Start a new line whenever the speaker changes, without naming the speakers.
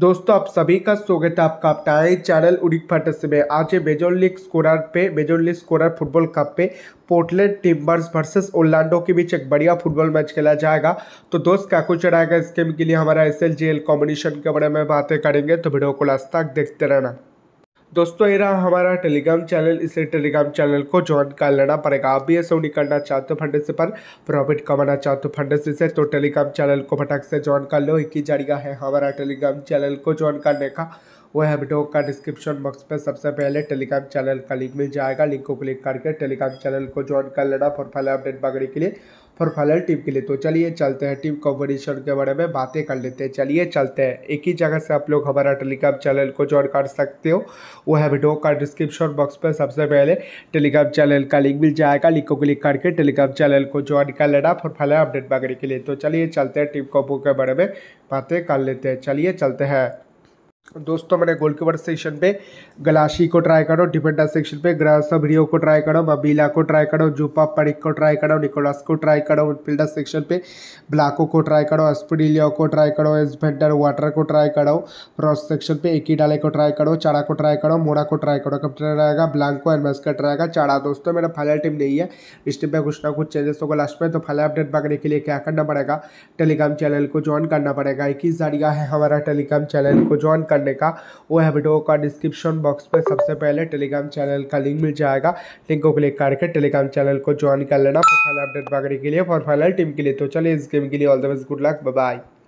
दोस्तों आप सभी का स्वागत है आपका अपना चैनल उड़ी फटस में आज मेजर लीग स्कोरर पे Major League Soccer football cup पे पोर्टलैंड टिम्बर्स वर्सेस ओरलैंडो के बीच एक बढ़िया फुटबॉल मैच खेला जाएगा तो दोस्त क्या कुछ रहेगा इस गेम के लिए हमारा S L G L combination के बारे में बातें करेंगे तो वीडियो को लास्ट तक देखते रहना दोस्तों ये रहा हमारा टेलीग्राम चैनल इसलिए टेलीग्राम चैनल को ज्वाइन कर लेना पड़ेगा आप भी ऐसे नहीं करना चाहते हो फंड से पर प्रॉफिट कमाना चाहते हो फंड से तो टेलीग्राम चैनल को फटाक से ज्वाइन कर लो एक ही जरिया है हमारा टेलीग्राम चैनल को ज्वाइन करने का वह वीडियो का डिस्क्रिप्शन बॉक्स पर सबसे पहले टेलीग्राम चैनल का लिंक मिल जाएगा लिंक को क्लिक करके टेलीग्राम चैनल को ज्वाइन कर लेना फॉर फाइनल अपडेट मांगने के लिए फॉर फाइनल टीम के लिए तो चलिए चलते हैं टीम कॉम्पिटिशन के बारे में बातें कर लेते हैं चलिए चलते हैं एक ही जगह से आप लोग हमारा टेलीग्राम चैनल को ज्वाइन कर सकते हो वह वीडियो का डिस्क्रिप्शन बॉक्स पर सबसे पहले टेलीग्राम चैनल का लिंक मिल जाएगा लिंक को क्लिक करके टेलीग्राम चैनल को ज्वाइन कर लेना फॉर फाइनल अपडेट मांगने के लिए तो चलिए चलते हैं टीम कॉम्पो के बारे में बातें कर लेते हैं चलिए चलते हैं दोस्तों मैंने गोलकीपर सेक्शन पे गलाशी को ट्राई करो डिफेंडर सेक्शन पे ग्रासम रियो को ट्राई करो मबीला को ट्राई करो जूपा पड़ी को ट्राई करो निकोलस को ट्राई करो मिडफील्डर सेक्शन पे ब्लाको को ट्राई करो एस्पिडिलियो को ट्राई करो एसभेंडर वाटर को ट्राई करो रॉस सेक्शन पे एक ही डाले को ट्राई करो चाड़ा को ट्राई करो मोड़ा को ट्राई करो ट्राई रहेगा ब्लांको एंड मैस्कट रहेगा चाड़ा दोस्तों मेरा फाइनल टीम नहीं है इस टीम पर कुछ ना कुछ चेंजेस होगा लास्ट में तो फाइनल अपडेट मांगने के लिए क्या करना पड़ेगा टेलीग्राम चैनल को ज्वाइन करना पड़ेगा एक ही जरिया है हमारा टेलीग्राम चैनल को ज्वाइन करने का वो है वीडियो का डिस्क्रिप्शन बॉक्स में सबसे पहले टेलीग्राम चैनल का लिंक मिल जाएगा लिंक को क्लिक करके टेलीग्राम चैनल को ज्वाइन कर लेना फाइनल अपडेट पकड़ने के लिए फॉर फाइनल टीम के लिए तो चलिए इस गेम के लिए all the best good luck bye